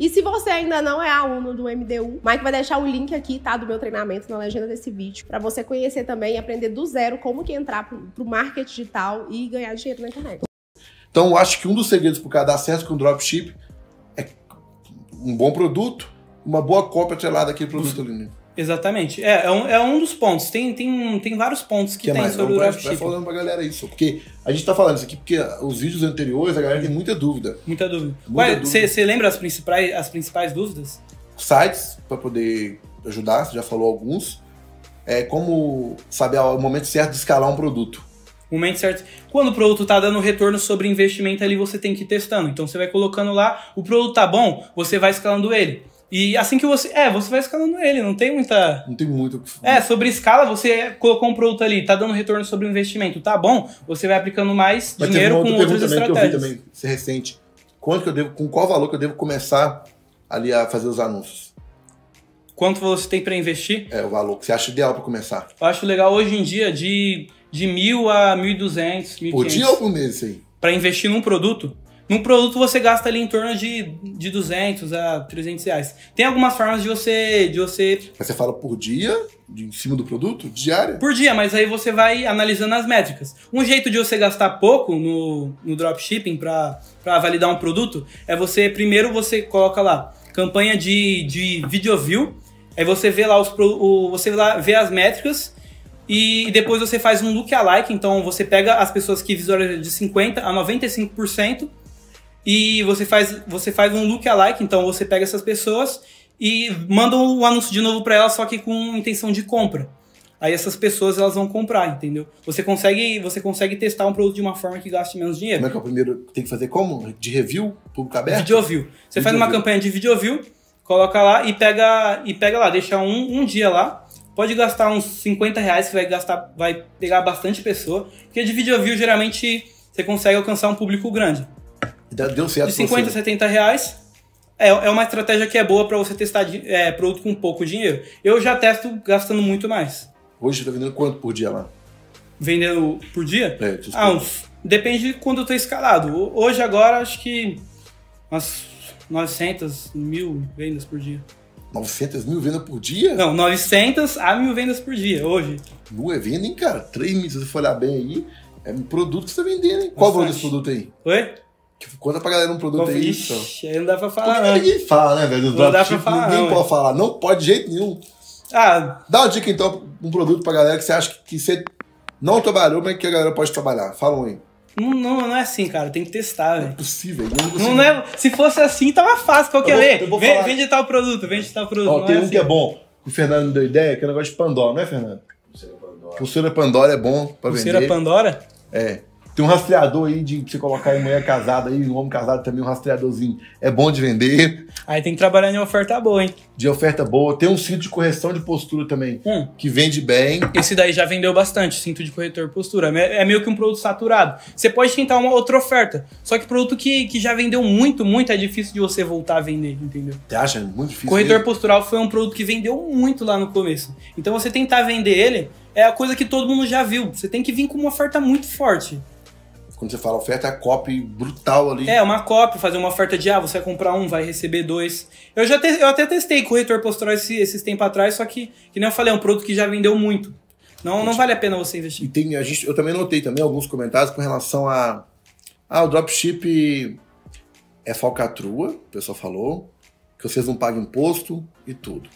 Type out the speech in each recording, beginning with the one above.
E se você ainda não é aluno do MDU, Mike vai deixar o link aqui, tá? Do meu treinamento na legenda desse vídeo, para você conhecer também e aprender do zero como que entrar pro, pro marketing digital e ganhar dinheiro na internet. Então, eu acho que um dos segredos para dar certo com o dropship é um bom produto, uma boa cópia atrelada aqui produto ali. Né? Exatamente. É, é um, é um dos pontos. Tem, tem, tem vários pontos que, que é tem mais? sobre Não, o dropshipping. falando pra galera isso, porque a gente tá falando isso aqui porque os vídeos anteriores a galera tem muita dúvida. Muita dúvida. Você lembra as principais, as principais dúvidas? Sites, para poder ajudar, você já falou alguns. É como saber o momento certo de escalar um produto. momento certo. Quando o produto tá dando retorno sobre investimento ali, você tem que ir testando. Então você vai colocando lá, o produto tá bom, você vai escalando ele. E assim que você. É, você vai escalando ele, não tem muita. Não tem muito o que fazer. É, sobre escala, você colocou um produto ali, tá dando retorno sobre o investimento, tá bom, você vai aplicando mais Mas dinheiro uma com outras também, estratégias. Que eu vi também, ser recente. Quanto que eu devo, com qual valor que eu devo começar ali a fazer os anúncios? Quanto você tem para investir? É, o valor que você acha ideal para começar. Eu acho legal hoje em dia de, de mil a mil e duzentos, mil Por dia ou por mês, aí? Para investir num produto? Num produto você gasta ali em torno de, de 200 a 300 reais. Tem algumas formas de você... De você... Mas você fala por dia, de, em cima do produto, diária? Por dia, mas aí você vai analisando as métricas. Um jeito de você gastar pouco no, no dropshipping para validar um produto é você... Primeiro você coloca lá campanha de, de video view. Aí você vê lá os... O, você vê, lá, vê as métricas e depois você faz um look alike, então você pega as pessoas que visualizam de 50 a 95% e você faz, você faz um lookalike, então você pega essas pessoas e manda o um anúncio de novo para elas, só que com intenção de compra. Aí essas pessoas elas vão comprar, entendeu? Você consegue, você consegue testar um produto de uma forma que gaste menos dinheiro. Como é que é o primeiro tem que fazer como? De review, público aberto? Video view. Você video faz uma view. campanha de video view, coloca lá e pega e pega lá, deixa um, um dia lá. Pode gastar uns 50 reais que vai gastar, vai pegar bastante pessoa, porque de video view geralmente você consegue alcançar um público grande deu certo. De 50 a 70 reais. É, é uma estratégia que é boa para você testar é, produto com pouco dinheiro. Eu já testo gastando muito mais. Hoje está vendendo quanto por dia lá? Vendendo por dia? É, ah, uns, depende de quando eu estou escalado. Hoje, agora, acho que umas 900 mil vendas por dia. 900 mil vendas por dia? Não, 900 a mil vendas por dia, hoje. Não é venda, hein, cara? Três meses, se for olhar bem aí, é um produto que você está vendendo, hein? Qual o valor desse produto aí? Oi? Tipo, conta pra galera um produto Conf... aí. Ixi, aí não dá pra falar. Porque é Ninguém fala, né, velho? Não dá pra tipo, falar. Ninguém não, pode falar. Não pode de jeito nenhum. Ah. Dá uma dica, então, um produto pra galera que você acha que você não trabalhou, mas que a galera pode trabalhar. Fala um aí. Não, não, não é assim, cara. Tem que testar, velho. Não é possível. Não, não, é, se fosse assim, tava fácil. Qual que é? Vende, tal produto, vende tal produto. Ó, tem é um assim. que é bom. O Fernando deu ideia, que é o negócio de Pandora, não é, Fernando? Pulseira Pandora. Pulseira Pandora é bom pra Pulseira vender. Pulseira Pandora? É. Tem um rastreador aí de você colocar em mulher casada aí, um homem casado também, um rastreadorzinho. É bom de vender. Aí tem que trabalhar em oferta boa, hein? De oferta boa. Tem um cinto de correção de postura também, hum. que vende bem. Esse daí já vendeu bastante, cinto de corretor postura. É, é meio que um produto saturado. Você pode tentar uma outra oferta. Só que produto que, que já vendeu muito, muito, é difícil de você voltar a vender, entendeu? Você acha? É muito difícil. Corretor mesmo. postural foi um produto que vendeu muito lá no começo. Então você tentar vender ele é a coisa que todo mundo já viu. Você tem que vir com uma oferta muito forte quando você fala oferta, é copy brutal ali. É, uma copy, fazer uma oferta de, ah, você vai comprar um, vai receber dois. Eu já te, eu até testei corretor postural esse esses tempos atrás, só que, que nem eu falei, é um produto que já vendeu muito. Não, gente, não vale a pena você investir. E tem, a gente, eu também notei também alguns comentários com relação a, ah, o dropship é falcatrua, o pessoal falou, que vocês não pagam imposto e tudo.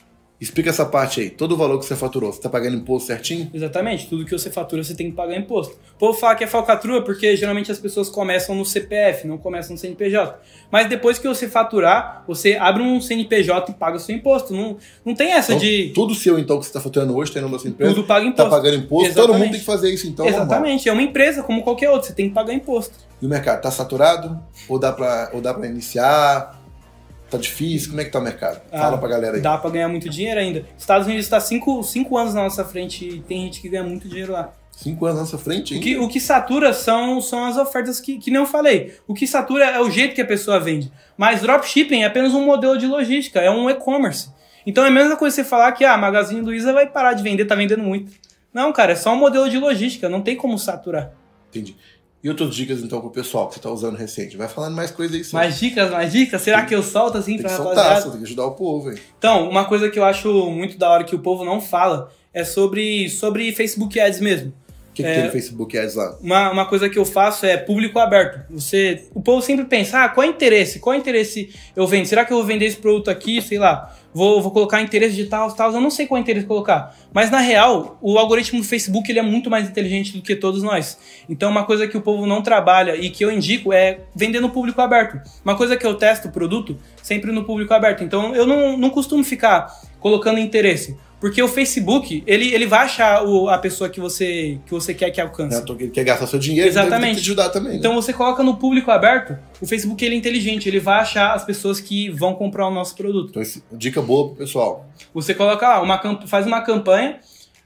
Explica essa parte aí. Todo o valor que você faturou, você está pagando imposto certinho? Exatamente. Tudo que você fatura, você tem que pagar imposto. O povo fala que é falcatrua porque geralmente as pessoas começam no CPF, não começam no CNPJ. Mas depois que você faturar, você abre um CNPJ e paga o seu imposto. Não, não tem essa então, de... Tudo seu, então, que você está faturando hoje, está tá nome da sua empresa? Tudo paga tá imposto. Está pagando imposto? Exatamente. Todo mundo tem que fazer isso, então. Exatamente. É uma empresa como qualquer outra. Você tem que pagar imposto. E o mercado está saturado? Ou dá para iniciar? Tá difícil? Como é que tá o mercado? Ah, Fala pra galera aí. Dá pra ganhar muito dinheiro ainda. Estados Unidos tá 5 anos na nossa frente e tem gente que ganha muito dinheiro lá. Cinco anos na nossa frente, hein? O que, o que satura são, são as ofertas que, que não falei. O que satura é o jeito que a pessoa vende. Mas dropshipping é apenas um modelo de logística, é um e-commerce. Então é a mesma coisa você falar que ah, a Magazine Luiza vai parar de vender, tá vendendo muito. Não, cara, é só um modelo de logística, não tem como saturar. Entendi. E outras dicas, então, pro pessoal que você tá usando recente. Vai falando mais coisas aí. Sim. Mais dicas, mais dicas? Será tem, que eu solto assim pra soltar, Você tem que ajudar o povo, hein? Então, uma coisa que eu acho muito da hora que o povo não fala é sobre, sobre Facebook Ads mesmo que, que tem no é, Facebook Ads lá? Uma, uma coisa que eu faço é público aberto. Você, o povo sempre pensa, ah, qual é o interesse? Qual é o interesse eu vendo? Será que eu vou vender esse produto aqui? Sei lá. Vou, vou colocar interesse de tal, tal. Eu não sei qual é o interesse colocar. Mas, na real, o algoritmo do Facebook ele é muito mais inteligente do que todos nós. Então, uma coisa que o povo não trabalha e que eu indico é vender no público aberto. Uma coisa que eu testo o produto sempre no público aberto. Então, eu não, não costumo ficar colocando interesse. Porque o Facebook, ele, ele vai achar o, a pessoa que você, que você quer que alcance. É, ele quer gastar seu dinheiro, Exatamente. Ele tem que te ajudar também. Né? Então você coloca no público aberto, o Facebook ele é inteligente, ele vai achar as pessoas que vão comprar o nosso produto. Então, esse, dica boa pro pessoal. Você coloca lá, uma, faz uma campanha.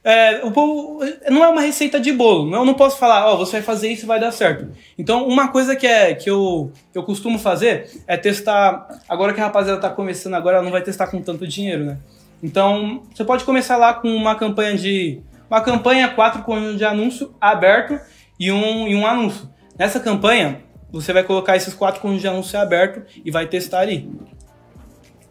É, o povo não é uma receita de bolo. Eu não posso falar, ó, oh, você vai fazer isso e vai dar certo. Então, uma coisa que é que eu, eu costumo fazer é testar. Agora que a rapaziada tá começando agora, ela não vai testar com tanto dinheiro, né? Então, você pode começar lá com uma campanha de uma campanha, quatro conjuntos de anúncio aberto e um, e um anúncio. Nessa campanha, você vai colocar esses quatro conjuntos de anúncio aberto e vai testar ali.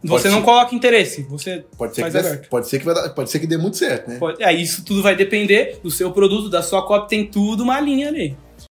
Você não coloca interesse, você pode ser faz que aberto. Dê, pode, ser que vai dar, pode ser que dê muito certo, né? Pode, é, isso tudo vai depender do seu produto, da sua copy, tem tudo uma linha ali.